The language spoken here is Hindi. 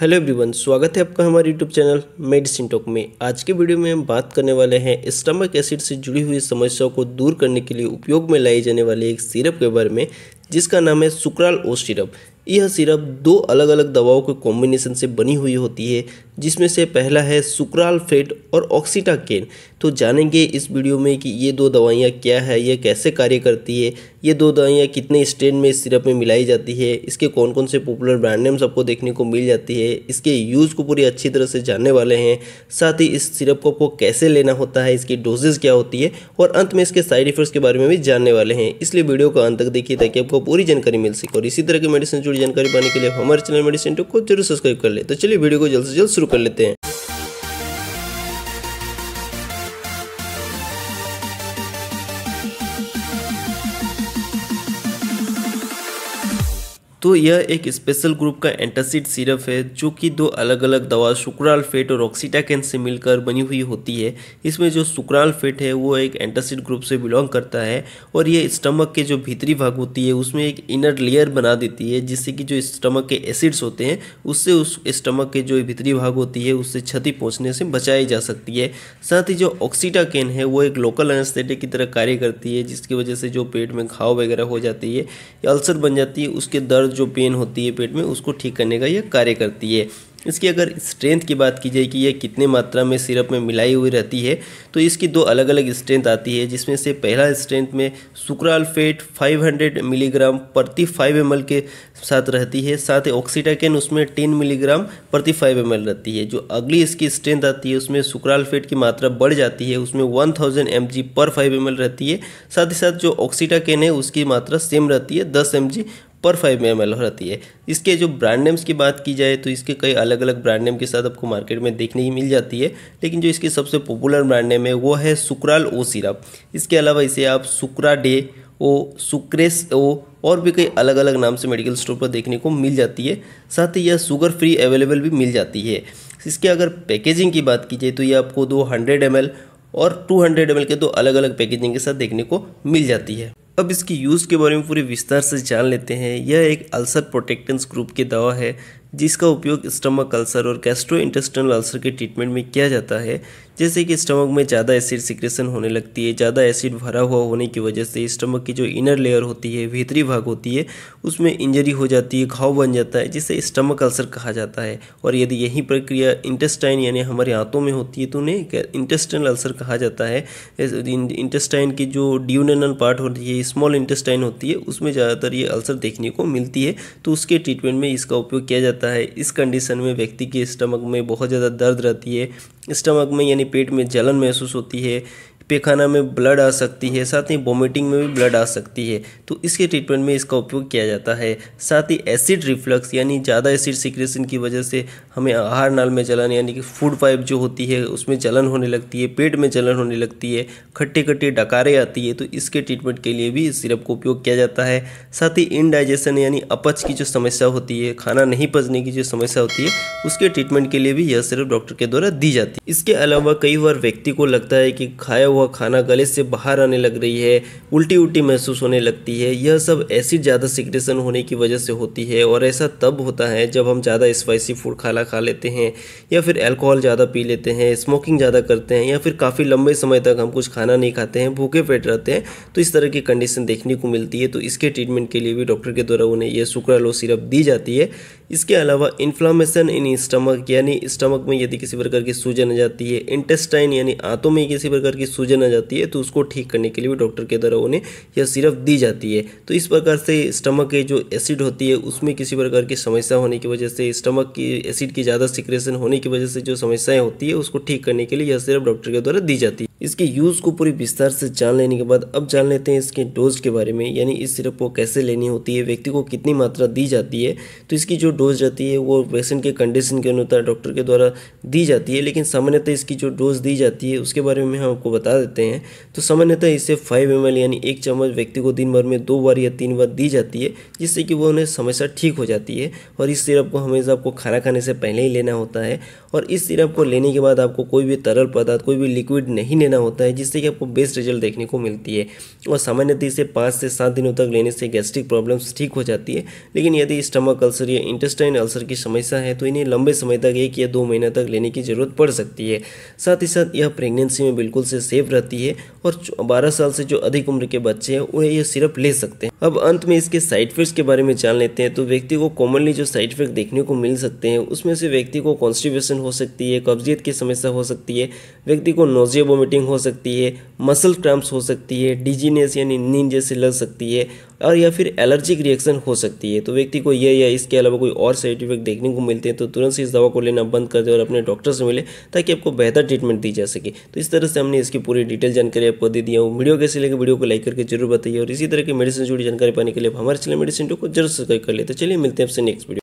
हेलो एवरीवन स्वागत है आपका हमारे यूट्यूब चैनल मेडिसिन टॉक में आज के वीडियो में हम बात करने वाले हैं स्टमक एसिड से जुड़ी हुई समस्याओं को दूर करने के लिए उपयोग में लाई जाने वाली एक सिरप के बारे में जिसका नाम है सुक्राल ओ सिरप यह सिरप दो अलग अलग दवाओं के कॉम्बिनेशन से बनी हुई होती है जिसमें से पहला है फेट और ऑक्सीटाकेन तो जानेंगे इस वीडियो में कि ये दो दवाइयाँ क्या है ये कैसे कार्य करती है ये दो दवाइयाँ कितने स्ट्रेन में इस सिरप में मिलाई जाती है इसके कौन कौन से पॉपुलर ब्रांड नेम्स आपको देखने को मिल जाती है इसके यूज़ को पूरी अच्छी तरह से जानने वाले हैं साथ ही इस सिरप को आपको कैसे लेना होता है इसकी डोजेज क्या होती है और अंत में इसके साइड इफेक्ट्स के बारे में भी जानने वाले हैं इसलिए वीडियो को अंत तक देखिए ताकि आपको पूरी जानकारी मिल सके और इसी तरह की मेडिसिन जुड़ी पूरी जानकारी पाने के लिए हमारे चैनल मेडिसिन टू को जरूर सब्सक्राइब कर ले तो चलिए वीडियो को जल्द से जल्द शुरू कर लेते हैं तो यह एक स्पेशल ग्रुप का एंटासिड सिरप है जो कि दो अलग अलग दवा शुक्राल फेट और ऑक्सीटाकेन से मिलकर बनी हुई होती है इसमें जो शुक्राल फेट है वो एक एंटासिड ग्रुप से बिलोंग करता है और ये स्टमक के जो भीतरी भाग होती है उसमें एक इनर लेयर बना देती है जिससे कि जो स्टमक के एसिड्स होते हैं उससे उस स्टमक के जो भीतरी भाग होती है उससे क्षति पहुँचने से बचाई जा सकती है साथ ही जो ऑक्सीटाकेन है वो एक लोकल एनस्थेटिक की तरह कार्य करती है जिसकी वजह से जो पेट में घाव वगैरह हो जाती है या अल्सर बन जाती है उसके दर्द जो पेन होती है पेट में उसको ठीक करने का यह कार्य करती है इसकी अगर स्ट्रेंथ की बात की जाए कि यह कितने मात्रा में सिरप में मिलाई हुई रहती है तो इसकी दो अलग अलग स्ट्रेंथ आती है जिसमें से पहला स्ट्रेंथ में सुक्राल्फेट 500 मिलीग्राम प्रति 5 एम के साथ रहती है साथ ही ऑक्सीटाकेन उसमें 10 मिलीग्राम प्रति 5 एम रहती है जो अगली इसकी स्ट्रेंथ आती है उसमें सुक्राल्फेट की मात्रा बढ़ जाती है उसमें वन थाउजेंड पर फाइव एम रहती है साथ ही साथ जो ऑक्सीटाकेन है उसकी मात्रा सेम रहती है दस एम पर फाइव एम एम रहती है इसके जो ब्रांड नेम्स की बात की जाए तो इसके कई अलग अलग ब्रांड नेम के साथ आपको मार्केट में देखने ही मिल जाती है लेकिन जो इसकी सबसे पॉपुलर ब्रांड नेम है वो है सुक्राल ओ सिरप इसके अलावा इसे आप सुक्रा डे ओ सुक्रेस ओ और भी कई अलग अलग नाम से मेडिकल स्टोर पर देखने को मिल जाती है साथ ही यह शुगर फ्री अवेलेबल भी मिल जाती है इसके अगर पैकेजिंग की बात की जाए तो ये आपको दो हंड्रेड एम और टू हंड्रेड एम के दो अलग अलग पैकेजिंग के साथ देखने को मिल जाती है अब इसकी यूज़ के बारे में पूरे विस्तार से जान लेते हैं यह एक अल्सर प्रोटेक्टेंस ग्रुप की दवा है जिसका उपयोग स्टमक अल्सर और कैस्ट्रो इंटेस्टनल अल्सर के ट्रीटमेंट में किया जाता है जैसे कि स्टमक में ज़्यादा एसिड सिक्रेशन होने लगती है ज़्यादा एसिड भरा हुआ होने की वजह से स्टमक की जो इनर लेयर होती है भीतरी भाग होती है उसमें इंजरी हो जाती है घाव बन जाता है जिसे स्टमक अल्सर कहा जाता है और यदि यही प्रक्रिया इंटेस्टाइन यानी हमारे हाथों में होती है तो उन्हें इंटेस्टनल अल्सर कहा जाता है इंटेस्टाइन की जो ड्यूनल पार्ट होती है स्मॉल इंटेस्टाइन होती है उसमें ज़्यादातर ये अल्सर देखने को मिलती है तो उसके ट्रीटमेंट में इसका उपयोग किया जाता है सकता है इस कंडीशन में व्यक्ति के स्टमक में बहुत ज़्यादा दर्द रहती है स्टमक में यानी पेट में जलन महसूस होती है पेखाना में ब्लड आ सकती है साथ ही वॉमिटिंग में भी ब्लड आ सकती है तो इसके ट्रीटमेंट में इसका उपयोग किया जाता है साथ ही एसिड रिफ्लक्स यानी ज़्यादा एसिड सिक्रेशन की वजह से हमें आहार नाल में जलन यानी कि फूड पाइप जो होती है उसमें जलन होने लगती है पेट में जलन होने लगती है खट्टे खट्टे डकारे आती है तो इसके ट्रीटमेंट के लिए भी इस सिरप का उपयोग किया जाता है साथ ही इनडाइजेशन यानी अपच की जो समस्या होती है खाना नहीं पचने की जो समस्या होती है उसके ट्रीटमेंट के लिए भी यह सिरप डॉक्टर के द्वारा दी जाती है इसके अलावा कई बार व्यक्ति को लगता है कि खाया हुआ खाना गले से बाहर आने लग रही है उल्टी उल्टी महसूस होने लगती है यह सब ऐसी ज़्यादा सिक्रेशन होने की वजह से होती है और ऐसा तब होता है जब हम ज़्यादा स्पाइसी फूड खाना खा लेते हैं या फिर अल्कोहल ज़्यादा पी लेते हैं स्मोकिंग ज़्यादा करते हैं या फिर काफ़ी लंबे समय तक हम कुछ खाना नहीं खाते हैं भूखे पेट रहते हैं तो इस तरह की कंडीशन देखने को मिलती है तो इसके ट्रीटमेंट के लिए भी डॉक्टर के द्वारा उन्हें यह सुक्रालो सिरप दी जाती है इसके अलावा इन्फ्लामेशन इन स्टमक यानी स्टमक में यदि किसी प्रकार की सूजन आ जाती है इंटेस्टाइन यानी आंतों में किसी प्रकार की सूजन सूजन आ जाती है तो उसको ठीक करने के लिए भी डॉक्टर के द्वारा उन्हें यह सिरप दी जाती है तो इस प्रकार से स्टमक के जो एसिड होती है उसमें किसी प्रकार की समस्या होने की वजह से स्टमक की एसिड की ज़्यादा सिक्रेशन होने की वजह से जो समस्याएँ होती है उसको ठीक करने के लिए यह सिरप डॉक्टर के द्वारा दी जाती है इसके यूज़ को पूरी विस्तार से जान लेने के बाद अब जान लेते हैं इसके डोज के बारे में यानी इस सिरप को कैसे लेनी होती है व्यक्ति को कितनी मात्रा दी जाती है तो इसकी जो डोज जाती है वो पेशेंट के कंडीशन के अनुसार डॉक्टर के द्वारा दी जाती है लेकिन सामान्यतः इसकी जो डोज दी जाती है उसके बारे में हम आपको बता देते हैं तो सामान्यतः इसे फाइव एम यानी एक चम्मच व्यक्ति को दिन भर में दो बार या तीन बार दी जाती है जिससे कि वो उन्हें समस्या ठीक हो जाती है और इस सिरप को हमेशा आपको खाना खाने से पहले ही लेना होता है और इस सिरप को लेने के बाद आपको कोई भी तरल पदार्थ कोई भी लिक्विड नहीं लेना होता है जिससे कि आपको बेस्ट रिजल्ट देखने को मिलती है और सामान्यतः इसे पाँच से सात दिनों तक लेने से गैस्ट्रिक प्रॉब्लम्स ठीक हो जाती है लेकिन यदि स्टमक अल्सर या इंटेस्टाइन अल्सर की समस्या है तो इन्हें लंबे समय तक एक या दो महीना तक लेने की ज़रूरत पड़ सकती है साथ ही साथ यह प्रेगनेंसी में बिल्कुल से सेफ रहती है और बारह साल से जो अधिक उम्र के बच्चे हैं वह यह सिरप ले सकते हैं अब अंत में इसके साइड इफेक्ट्स के बारे में जान लेते हैं तो व्यक्ति को कॉमनली जो साइड इफेक्ट देखने को मिल सकते हैं उसमें से व्यक्ति को कॉन्स्टिपेशन हो सकती है कब्जियत की समस्या हो सकती है व्यक्ति को नोजिया वोमिटिंग हो सकती है मसल क्रैम्प्स हो सकती है डिजीनेस यानी नींद जैसे लग सकती है और या फिर एलर्जिक रिएक्शन हो सकती है तो व्यक्ति को यह या इसके अलावा कोई और साइड इफेक्ट देखने को मिलते हैं तो तुरंत से इस दवा को लेना बंद कर दे और अपने डॉक्टर से मिले ताकि आपको बेहतर ट्रीटमेंट दी जा सके तो इस तरह से हमने इसकी पूरी डिटेल जानकारी आपको दे दिया हूँ वीडियो कैसे लेकर वीडियो को लाइक करके जरूर बताइए और इसी तरह की मेडिसिन जुड़ी जानकारी पाने के लिए हमारे चैनल मेडिसिन को जरूर सब्सक्राइब कर लेते तो चलिए मिलते हैं आपसे नेक्स्ट वीडियो